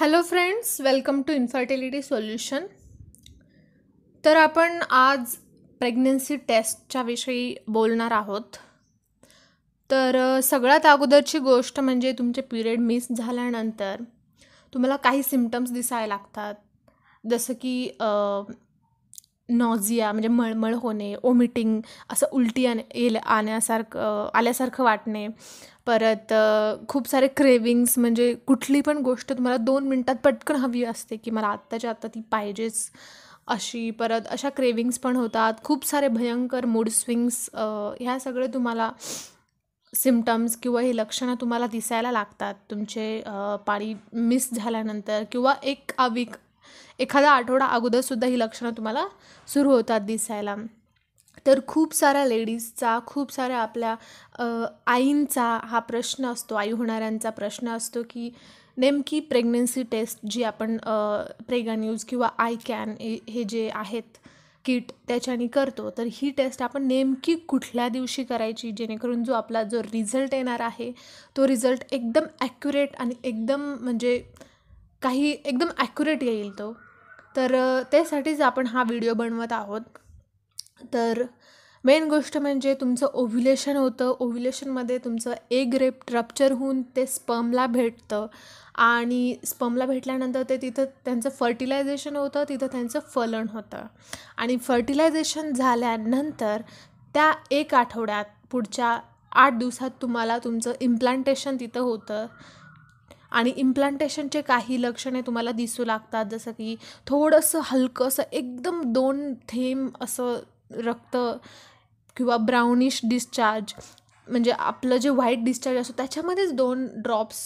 hello friends welcome to infertility solution तर आपण आज प्रेग्नन्सी टेस्टच्या विषयी बोलणार आहोत तर सगळ्यात अगोदरची गोष्ट म्हणजे तुमचे पिरियड मिस झाल्यानंतर तुम्हाला काही सिमटम्स दिसायला लागतात जसं की नॉझिया म्हणजे मळमळ होणे ओमिटिंग असं उलटी आण येल आण्यासारखं आल्यासारखं वाटणे परत खूप सारे क्रेविंग्स म्हणजे कुठली पण गोष्ट तुम्हाला दोन मिनटात पटकन हवी असते की मला आत्ताच्या आत्ता ती पाहिजेच अशी परत अशा क्रेविंग्स पण होतात खूप सारे भयंकर मूड स्विंग्स ह्या सगळे तुम्हाला सिमटम्स किंवा ही लक्षणं तुम्हाला दिसायला लागतात तुमचे पाणी मिस झाल्यानंतर किंवा एक आविक एखादा आठवडा अगोदरसुद्धा ही लक्षणं तुम्हाला सुरू होतात दिसायला तर खूप साऱ्या लेडीजचा खूप साऱ्या आपल्या आईंचा हा प्रश्न असतो आई होणाऱ्यांचा प्रश्न असतो की नेमकी प्रेग्नन्सी टेस्ट जी आपण प्रेगन यूज किंवा आय कॅन हे जे आहेत किट त्याच्याने करतो तर ही टेस्ट आपण नेमकी कुठल्या दिवशी करायची जेणेकरून जो आपला जो रिझल्ट येणार आहे तो रिझल्ट एकदम ॲक्युरेट आणि एकदम म्हणजे काही एकदम ॲक्युरेट येईल तो तर त्यासाठीच आपण हा व्हिडिओ बनवत आहोत तर मेन गोष्ट म्हणजे तुमचं ओव्ह्युलेशन होतं ओव्युलेशनमध्ये तुमचं एग रेप रप्चर होऊन ते स्पमला भेटतं आणि स्पमला भेटल्यानंतर ते तिथं त्यांचं फर्टिलायझेशन होतं तिथं त्यांचं फलन होतं आणि फर्टिलायझेशन झाल्यानंतर त्या एक आठवड्यात पुढच्या आठ दिवसात तुम्हाला तुमचं इम्प्लांटेशन तिथं होतं आणि इम्प्लांटेशनचे काही लक्षणे तुम्हाला दिसू लागतात जसं की थोडंसं हलकं असं एकदम दोन थेंब असं रक्त किंवा ब्राउनिश डिस्चार्ज म्हणजे आपलं जे व्हाईट डिस्चार्ज असतो त्याच्यामध्येच दोन ड्रॉप्स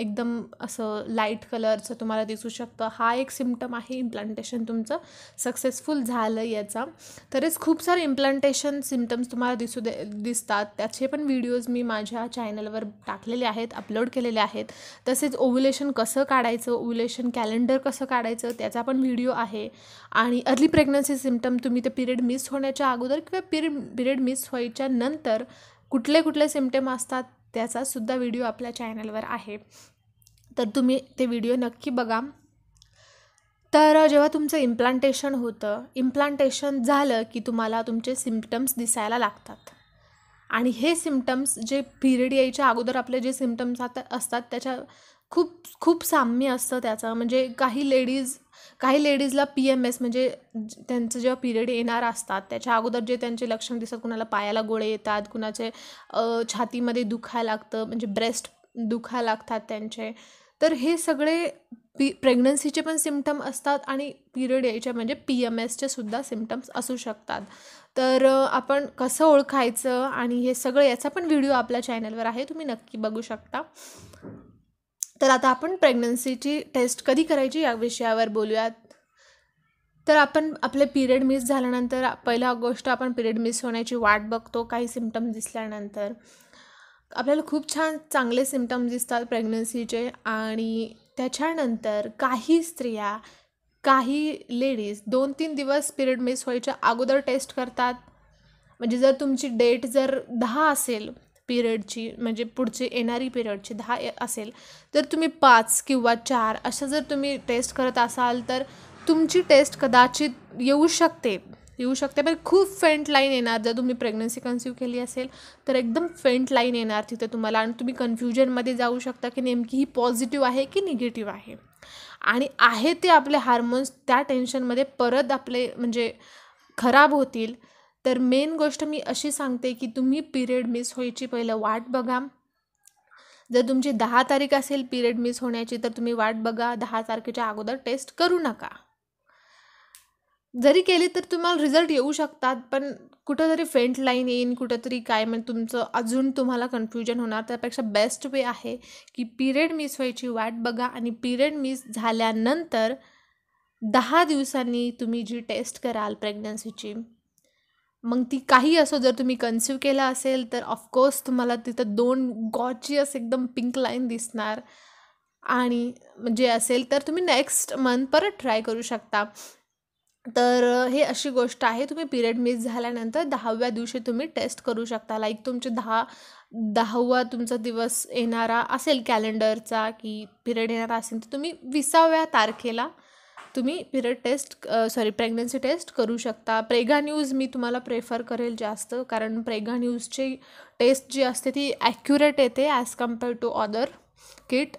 एकदम असं लाईट कलरचं तुम्हाला दिसू शकतं हा एक सिम्पटम आहे इम्प्लांटेशन तुमचं सक्सेसफुल झालं याचा तरच खूप सारे इम्प्लांटेशन सिमटम्स तुम्हाला दिसू दे दिसतात त्याचे पण व्हिडिओज मी माझ्या चॅनलवर टाकलेले आहेत अपलोड केलेले आहेत तसेच ओव्युलेशन कसं काढायचं ओव्युलेशन कॅलेंडर कसं काढायचं त्याचा पण व्हिडिओ आहे आणि अर्ली प्रेग्नन्सी सिमटम तुम्ही ते पिरियड मिस होण्याच्या अगोदर किंवा पिरियड पिरियड मिस व्हायच्या नंतर कुठले कुठले सिमटम असतात त्याचा सुद्धा व्हिडिओ आपल्या चॅनलवर आहे तर तुम्ही ते व्हिडिओ नक्की बघा तर जेव्हा तुमचं इम्प्लांटेशन होतं इम्प्लांटेशन झालं की तुम्हाला तुमचे सिम्पटम्स दिसायला लागतात आणि हे सिम्पटम्स जे पिरियड यायच्या अगोदर आपले जे सिम्पटम्स आता असतात त्याच्या खूप खूप साम्य असतं त्याचं म्हणजे काही लेडीज काही लेडीजला पी एम एस म्हणजे त्यांचं जेव्हा पिरियड येणार असतात त्याच्या अगोदर जे त्यांचे लक्षण दिसतात कुणाला पायाला गोळे येतात कुणाचे छातीमध्ये दुखाय लागतं म्हणजे ब्रेस्ट दुखाय लागतात त्यांचे तर हे सगळे पी प्रेग्नन्सीचे पण सिमटम असतात आणि पिरियड यायच्या म्हणजे पी एम एसचे सुद्धा सिमटम्स असू शकतात तर आपण कसं ओळखायचं आणि हे सगळं याचा पण व्हिडिओ आपल्या चॅनलवर आहे तुम्ही नक्की बघू शकता तर आता आपण प्रेग्नन्सीची टेस्ट कधी करायची या विषयावर बोलूयात तर आपण आपले पिरियड मिस झाल्यानंतर पहिल्या गोष्ट आपण पिरियड मिस होण्याची वाट बघतो काही सिमटम दिसल्यानंतर आपल्याला खूप छान चांगले सिमटम दिसतात प्रेग्नन्सीचे आणि त्याच्यानंतर काही स्त्रिया काही लेडीज दोन तीन दिवस पिरियड मिस व्हायच्या अगोदर टेस्ट करतात म्हणजे जर तुमची डेट जर दहा असेल पिरियडची म्हणजे पुढची येणारी पिरियडची दहा असेल तर तुम्ही पाच किंवा चार अशा जर तुम्ही टेस्ट करत असाल तर तुमची टेस्ट कदाचित येऊ शकते येऊ शकते पण खूप फेंट लाईन येणार जर तुम्ही प्रेग्नन्सी कन्सिव्ह केली असेल तर एकदम फेंट लाईन येणार तिथे तुम्हाला आणि तुम्ही कन्फ्युजनमध्ये जाऊ शकता की नेमकी ही पॉझिटिव्ह आहे की निगेटिव्ह आहे आणि आहे ते आपले हार्मोन्स त्या टेन्शनमध्ये परत आपले म्हणजे खराब होतील तर मेन गोष्ट मी अशी सांगते की तुम्ही पिरियड मिस व्हायची पहिलं वाट बघा जर तुमची दहा तारीख असेल पिरियड मिस होण्याची तर तुम्ही वाट बघा दहा तारखेच्या अगोदर टेस्ट करू नका जरी केली तर तुम्हाला रिझल्ट येऊ शकतात पण कुठंतरी फेंट लाईन येईन कुठंतरी काय म्हणजे तुमचं अजून तुम्हाला कन्फ्युजन होणार त्यापेक्षा बेस्ट वे आहे की पिरियड मिस व्हायची वाट बघा आणि पिरियड मिस झाल्यानंतर दहा दिवसांनी तुम्ही जी टेस्ट कराल प्रेग्नन्सीची मग ती काही असो जर तुम्ही कन्स्यू केला असेल तर ऑफकोर्स तुम्हाला तिथं दोन गॉचीस एकदम पिंक लाईन दिसणार आणि जे असेल तर तुम्ही नेक्स्ट मंथ परत ट्राय करू शकता तर हे अशी गोष्ट आहे तुम्ही पिरियड मिस झाल्यानंतर दहाव्या दिवशी तुम्ही टेस्ट करू शकता लाईक तुमचे दहा दहावा तुमचा दिवस येणारा असेल कॅलेंडरचा की पिरियड येणारा असेल तर तुम्ही विसाव्या तारखेला तुम्ही period test sorry pregnancy test करू शकता प्रेगा न्यूज मी तुम्हाला प्रेफर करेल जास्त कारण प्रेगा न्यूजची टेस्ट जी असते ती ॲक्युरेट येते as compare to other kit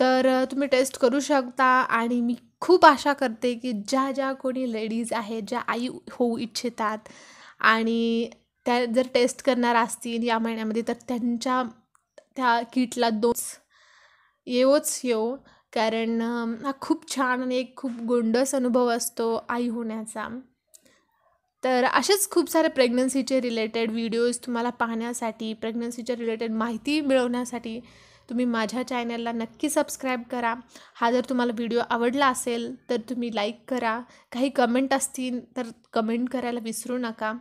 तर तुम्ही टेस्ट करू शकता आणि मी खूप आशा करते की ज्या ज्या कोणी लेडीज आहेत ज्या आई होऊ इच्छितात आणि त्या जर टेस्ट करणार असतील या महिन्यामध्ये तर त्यांच्या त्या किटला दोन येवोच येऊ कारण हा खूप छान आणि एक खूप गोंडस अनुभव असतो आई होण्याचा तर असेच खूप सारे प्रेग्नन्सीचे रिलेटेड व्हिडिओज तुम्हाला पाहण्यासाठी प्रेग्नन्सीच्या रिलेटेड माहिती मिळवण्यासाठी तुम्ही माझ्या चॅनलला नक्की सबस्क्राईब करा हा जर तुम्हाला व्हिडिओ आवडला असेल तर तुम्ही लाईक करा काही कमेंट असतील तर कमेंट करायला विसरू नका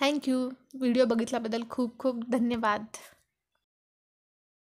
थँक्यू व्हिडिओ बघितल्याबद्दल खूप खूप धन्यवाद